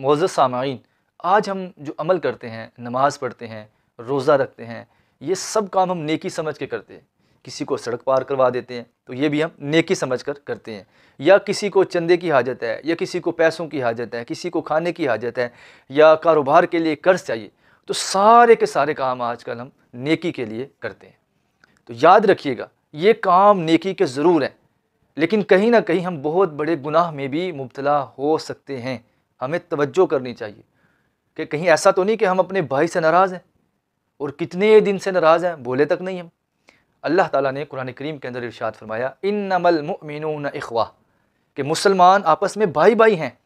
Moz सामीन आज हम जो अमल करते हैं नमाज़ पढ़ते हैं रोज़ा रखते हैं ये सब काम हम नेकी समझ के करते हैं किसी को सड़क पार करवा देते हैं तो ये भी हम नेकी समझ कर करते हैं या किसी को चंदे की हाजत है या किसी को पैसों की हाजत है किसी को खाने की हाजत है या कारोबार के लिए कर्ज चाहिए तो सारे के सारे काम आजकल हम नेकी के लिए करते हैं तो याद रखिएगा ये काम नेकी के ज़रूर हैं लेकिन कहीं ना कहीं हम बहुत बड़े गुनाह में भी मुबतला हो सकते हैं हमें तवज्जो करनी चाहिए कि कहीं ऐसा तो नहीं कि हम अपने भाई से नाराज़ हैं और कितने दिन से नाराज़ हैं बोले तक नहीं हम अल्लाह ताला ने कुरान करीम के अंदर इर्शाद फरमाया इन नमल मिन कि मुसलमान आपस में भाई भाई हैं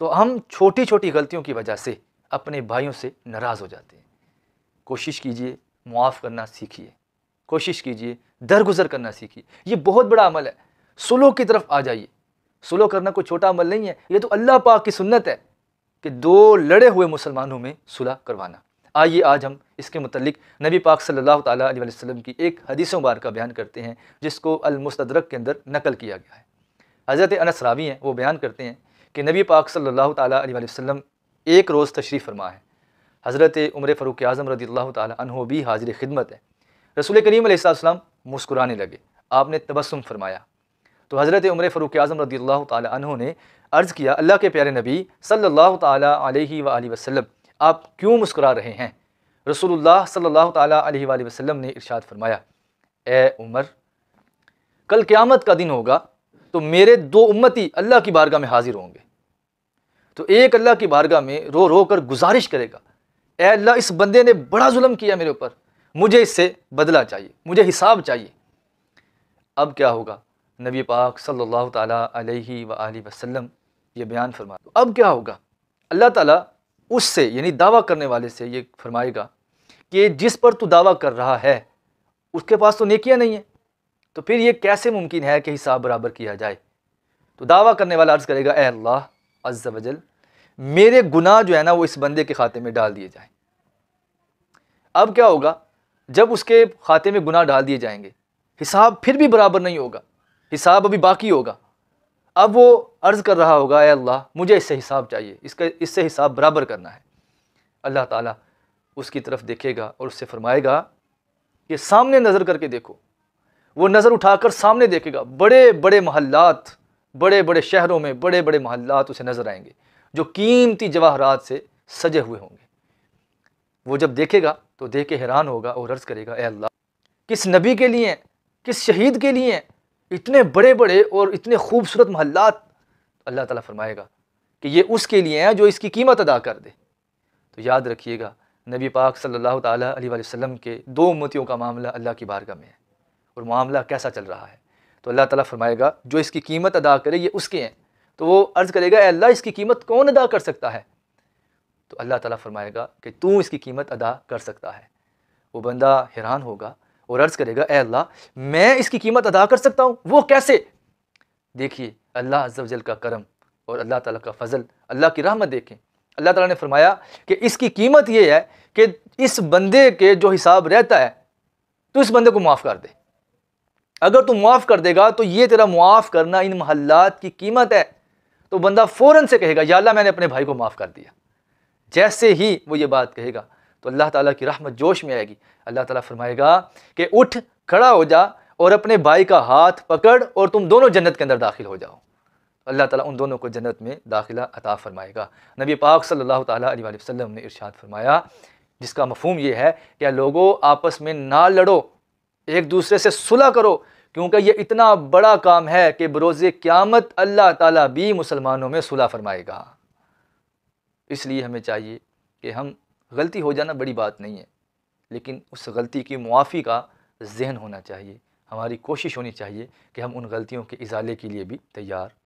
तो हम छोटी छोटी गलतियों की वजह से अपने भाइयों से नाराज़ हो जाते हैं कोशिश कीजिए मुआफ़ करना सीखिए कोशिश कीजिए दरगुजर करना सीखिए ये बहुत बड़ा अमल है सुलों की तरफ आ जाइए सुलह करना कोई छोटा अमल नहीं है ये तो अल्लाह पाक की सुन्नत है कि दो लड़े हुए मुसलमानों में सुलह करवाना आइए आज हम इसके मतलब नबी पाक सल्लल्लाहु अलैहि वसल्लम की एक हदीस मुबारक का बयान करते हैं जिसको अलमस्तरक के अंदर नकल किया गया है हज़रत अनस रावी हैं वो बयान करते हैं कि नबी पाक सल्लल्लाहु अलैहि वसल्लम एक रोज़ तशरीफ़ फरमा है हज़रत उमर फ़रूक आज़म रदी अल्लाह भी हाजिर खिदमत है रसूल करीम मुस्कुराने लगे आपने तबसम फरमाया तो हज़रत उम्र फ़रूक आज़म रदी अल्लाह तु ने अर्ज़ किया अल्लाह के प्यारे नबी सल्ला तह आप क्यों मुस्कुरा रहे हैं सल्लल्लाहु सल्ला तह वसल्लम ने इरशाद फरमाया ए उमर कल क़्यामत का दिन होगा तो मेरे दो उम्मती अल्लाह की बारगाह में हाजिर होंगे तो एक अल्लाह की बारगाह में रो रो कर गुजारिश करेगा ए अल्लाह इस बंदे ने बड़ा जुल्म किया मेरे ऊपर मुझे इससे बदला चाहिए मुझे हिसाब चाहिए अब क्या होगा नबी पाक सल्लल्लाहु ताला अलैहि व वसल्लम ये बयान फरमा तो अब क्या होगा अल्लाह ताला उससे यानी दावा करने वाले से ये फरमाएगा कि जिस पर तू दावा कर रहा है उसके पास तो नेकियां नहीं है तो फिर ये कैसे मुमकिन है कि हिसाब बराबर किया जाए तो दावा करने वाला अर्ज़ करेगा ए अल्लाह अज्जा वजल मेरे गुनाह जो है ना वो इस बंदे के खाते में डाल दिए जाएँ अब क्या होगा जब उसके खाते में गुनाह डाल दिए जाएंगे हिसाब फिर भी बराबर नहीं होगा हिसाब अभी बाकी होगा अब वो अर्ज़ कर रहा होगा ए अल्लाह मुझे इससे हिसाब चाहिए इसका इससे हिसाब बराबर करना है अल्लाह ताला उसकी तरफ देखेगा और उससे फरमाएगा कि सामने नज़र करके देखो वो नज़र उठाकर सामने देखेगा बड़े बड़े महल्लात बड़े बड़े शहरों में बड़े बड़े महल्लात उसे नज़र आएंगे जो कीमती जवाहरात से सजे हुए होंगे वो जब देखेगा तो देख के हैरान होगा और अर्ज़ करेगा ए अल्लाह किस नबी के लिए किस शहीद के लिए इतने बड़े बड़े और इतने खूबसूरत महल्लात तो अल्लाह ताला फरमाएगा कि ये उसके लिए हैं जो इसकी कीमत अदा कर दे तो याद रखिएगा नबी पाक सल्लल्लाहु अलैहि वसल्लम के दो मोतियों का मामला अल्लाह की बारगाह में है और मामला कैसा चल रहा है तो अल्लाह ताला फरमाएगा जो इसकी कीमत अदा करे ये उसके हैं तो वो अर्ज़ करेगा अल्लाह इसकी कीमत कौन अदा कर सकता है तो अल्लाह ताला फरमाएगा कि तू इसकी कीमत अदा कर सकता है वो बंदा हैरान होगा और अर्ज़ करेगा ए अल्लाह मैं इसकी कीमत अदा कर सकता हूँ वो कैसे देखिए अल्लाह अज्जल का करम और अल्लाह ताला का फजल अल्लाह की रहमत देखें अल्लाह ताला ने फरमाया कि इसकी कीमत ये है कि इस बंदे के जो हिसाब रहता है तो इस बंदे को माफ़ कर दे अगर तू माफ़ कर देगा तो ये तेरा मुआफ़ करना इन महल्लात की कीमत है तो बंदा फ़ौरन से कहेगा या अल्लाह मैंने अपने भाई को माफ़ कर दिया जैसे ही वो ये बात कहेगा तो अल्लाह ताला की रहमत जोश में आएगी अल्लाह ताला फरमाएगा कि उठ खड़ा हो जा और अपने भाई का हाथ पकड़ और तुम दोनों जन्नत के अंदर दाखिल हो जाओ तो अल्लाह ताला उन दोनों को जन्नत में दाखिला अता फरमाएगा नबी पाक सल्लल्लाहु अलैहि वसल्लम ने इरशाद फरमाया जिसका मफहम यह है कि लोगों आपस में ना लड़ो एक दूसरे से सुलह करो क्योंकि ये इतना बड़ा काम है कि बरोज़ क़्यामत अल्लाह ताला भी मुसलमानों में सुलह फरमाएगा इसलिए हमें चाहिए कि हम गलती हो जाना बड़ी बात नहीं है लेकिन उस गलती की मुआफ़ी का जहन होना चाहिए हमारी कोशिश होनी चाहिए कि हम उन गलतियों के इजाले के लिए भी तैयार